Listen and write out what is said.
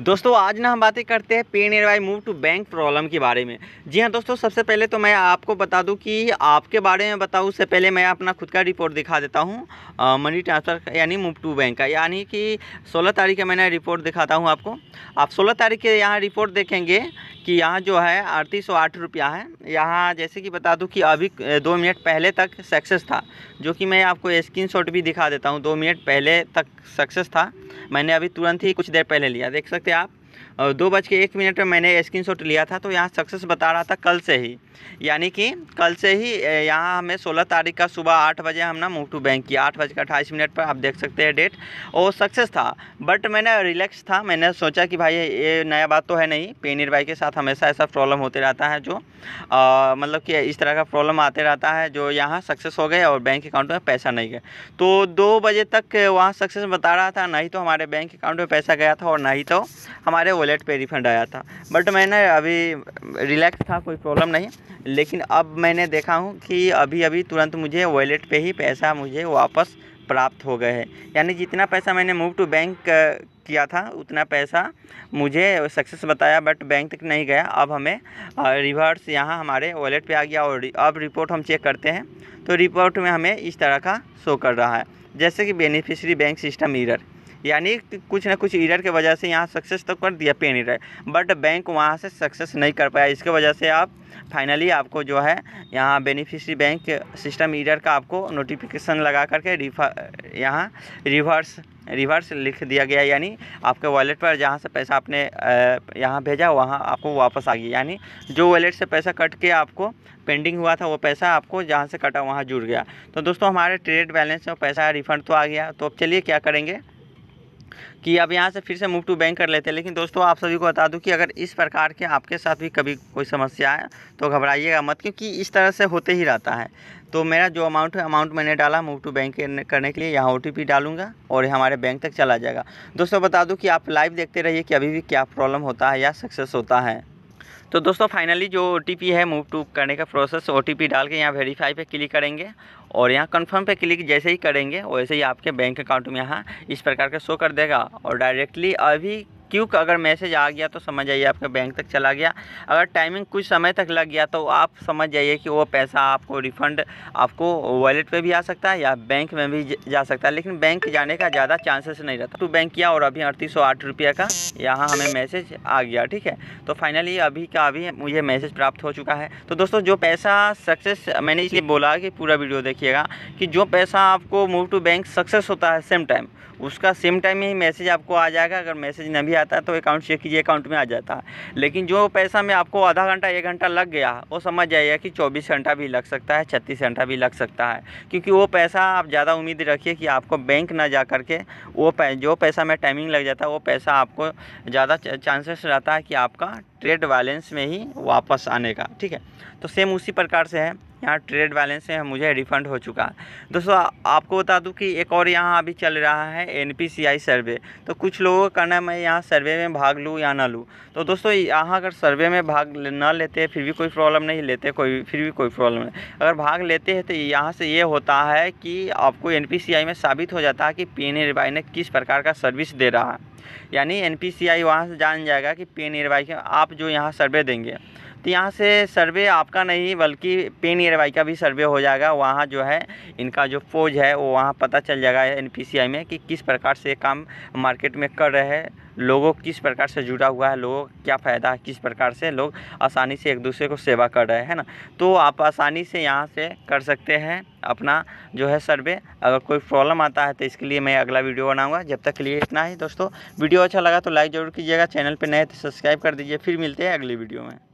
दोस्तों आज ना हम बातें करते हैं pay near move to bank problem के बारे में जी हाँ दोस्तों सबसे पहले तो मैं आपको बता दूं कि आपके बारे में बताऊं उससे पहले मैं अपना खुद का रिपोर्ट दिखा देता हूं मनी ट्रांसफ़र यानी मूव टू बैंक का यानी कि 16 तारीख का मैंने रिपोर्ट दिखाता हूं आपको आप 16 तारीख के यहाँ रिपोर्ट देखेंगे कि यहाँ जो है अड़तीस सौ आठ रुपया है यहाँ जैसे कि बता दूँ कि अभी दो मिनट पहले तक सक्सेस था जो कि मैं आपको स्क्रीन शॉट भी दिखा देता हूँ दो मिनट पहले तक सक्सेस था मैंने अभी तुरंत ही कुछ देर पहले लिया देख सकते हैं आप और दो बज के एक मिनट में मैंने स्क्रीनशॉट लिया था तो यहाँ सक्सेस बता रहा था कल से ही यानी कि कल से ही यहाँ हमें 16 तारीख का सुबह आठ बजे हम ना मूव टू बैंक किया आठ बज के अट्ठाईस मिनट पर आप देख सकते हैं डेट और सक्सेस था बट मैंने रिलैक्स था मैंने सोचा कि भाई ये नया बात तो है नहीं पेनियर भाई के साथ हमेशा ऐसा प्रॉब्लम होते रहता है जो मतलब कि इस तरह का प्रॉब्लम आते रहता है जो यहाँ सक्सेस हो गए और बैंक अकाउंट में पैसा नहीं गया तो दो बजे तक वहाँ सक्सेस बता रहा था नहीं तो हमारे बैंक अकाउंट में पैसा गया था और ही तो हमारे वॉलेट पे रिफ़ंड आया था बट मैंने अभी रिलैक्स था कोई प्रॉब्लम नहीं लेकिन अब मैंने देखा हूँ कि अभी अभी तुरंत मुझे वॉलेट पे ही पैसा मुझे वापस प्राप्त हो गए हैं यानी जितना पैसा मैंने मूव टू बैंक किया था उतना पैसा मुझे सक्सेस बताया बट बैंक तक नहीं गया अब हमें रिवर्स यहाँ हमारे वॉलेट पे आ गया और अब रिपोर्ट हम चेक करते हैं तो रिपोर्ट में हमें इस तरह का शो कर रहा है जैसे कि बेनिफिशरी बैंक सिस्टम ईरर यानी कुछ ना कुछ ईरर के वजह से यहाँ सक्सेस तो कर दिया पेन ईरर बट बैंक वहाँ से सक्सेस नहीं कर पाया इसके वजह से आप फाइनली आपको जो है यहाँ बेनिफिशरी बैंक सिस्टम ईरर का आपको नोटिफिकेशन लगा करके रिफा यहाँ रिवर्स रिवर्स लिख दिया गया यानी आपके वॉलेट पर जहाँ से पैसा आपने यहाँ भेजा वहाँ आपको वापस आ गया यानी जो वॉलेट से पैसा कट के आपको पेंडिंग हुआ था वो पैसा आपको जहाँ से कटा वहाँ जुड़ गया तो दोस्तों हमारे ट्रेड बैलेंस में पैसा रिफंड तो आ गया तो अब चलिए क्या करेंगे कि अब यहाँ से फिर से मूव टू बैंक कर लेते हैं लेकिन दोस्तों आप सभी को बता दूं कि अगर इस प्रकार के आपके साथ भी कभी कोई समस्या है तो घबराइएगा मत क्योंकि इस तरह से होते ही रहता है तो मेरा जो अमाउंट है अमाउंट मैंने डाला मूव टू बैंक करने के लिए यहाँ ओ डालूंगा और हमारे बैंक तक चला जाएगा दोस्तों बता दूँ कि आप लाइव देखते रहिए कि अभी भी क्या प्रॉब्लम होता है या सक्सेस होता है तो दोस्तों फाइनली जो ओ है मूव टू करने का प्रोसेस ओ डाल के यहाँ वेरीफाई पे क्लिक करेंगे और यहाँ कंफर्म पे क्लिक जैसे ही करेंगे वैसे ही आपके बैंक अकाउंट में यहाँ इस प्रकार का शो कर देगा और डायरेक्टली अभी क्यों अगर मैसेज आ गया तो समझ आइए आपके बैंक तक चला गया अगर टाइमिंग कुछ समय तक लग गया तो आप समझ जाइए कि वो पैसा आपको रिफ़ंड आपको वॉलेट पे भी आ सकता है या बैंक में भी जा सकता है लेकिन बैंक जाने का ज़्यादा चांसेस नहीं रहता तो बैंक किया और अभी अड़तीस रुपया का यहाँ हमें मैसेज आ गया ठीक है तो फाइनली अभी का अभी मुझे मैसेज प्राप्त हो चुका है तो दोस्तों जो पैसा सक्सेस मैंने इसलिए बोला कि पूरा वीडियो देखिएगा कि जो पैसा आपको मूव टू बैंक सक्सेस होता है सेम टाइम उसका सेम टाइम ही मैसेज आपको आ जाएगा अगर मैसेज भी आ आता तो अकाउंट चेक कीजिए अकाउंट में आ जाता लेकिन जो पैसा में आपको आधा घंटा एक घंटा लग गया वो समझ जाइए कि चौबीस घंटा भी लग सकता है छत्तीस घंटा भी लग सकता है क्योंकि वो पैसा आप ज़्यादा उम्मीद रखिए कि आपको बैंक ना जा करके वो जो पैसा में टाइमिंग लग जाता है वो पैसा आपको ज़्यादा चांसेस रहता है कि आपका ट्रेड बैलेंस में ही वापस आने का ठीक है तो सेम उसी प्रकार से है यहाँ ट्रेड बैलेंस है मुझे रिफंड हो चुका दोस्तों आपको बता दूँ कि एक और यहाँ अभी चल रहा है एन सर्वे तो कुछ लोगों का कहना मैं यहाँ सर्वे में भाग लूँ या ना लूँ तो दोस्तों यहाँ अगर सर्वे में भाग न लेते फिर भी कोई प्रॉब्लम नहीं लेते कोई फिर भी कोई प्रॉब्लम नहीं अगर भाग लेते हैं तो यहाँ से ये होता है कि आपको एन में साबित हो जाता है कि पी एन e ने किस प्रकार का सर्विस दे रहा है यानी एन पी सी आई वहाँ से जान जाएगा कि पे नियरबाई का आप जो यहाँ सर्वे देंगे तो यहाँ से सर्वे आपका नहीं बल्कि पे नियरबाई का भी सर्वे हो जाएगा वहाँ जो है इनका जो फौज है वो वहाँ पता चल जाएगा एन पी सी आई में कि किस प्रकार से काम मार्केट में कर रहे हैं लोगों किस प्रकार से जुड़ा हुआ है लोगों को क्या फ़ायदा है किस प्रकार से लोग आसानी से एक दूसरे को सेवा कर रहे हैं ना तो आप आसानी से यहाँ से कर सकते हैं अपना जो है सर्वे अगर कोई प्रॉब्लम आता है तो इसके लिए मैं अगला वीडियो बनाऊंगा जब तक के लिए इतना ही दोस्तों वीडियो अच्छा लगा तो लाइक ज़रूर कीजिएगा चैनल पर नए तो सब्सक्राइब कर दीजिए फिर मिलते हैं अगली वीडियो में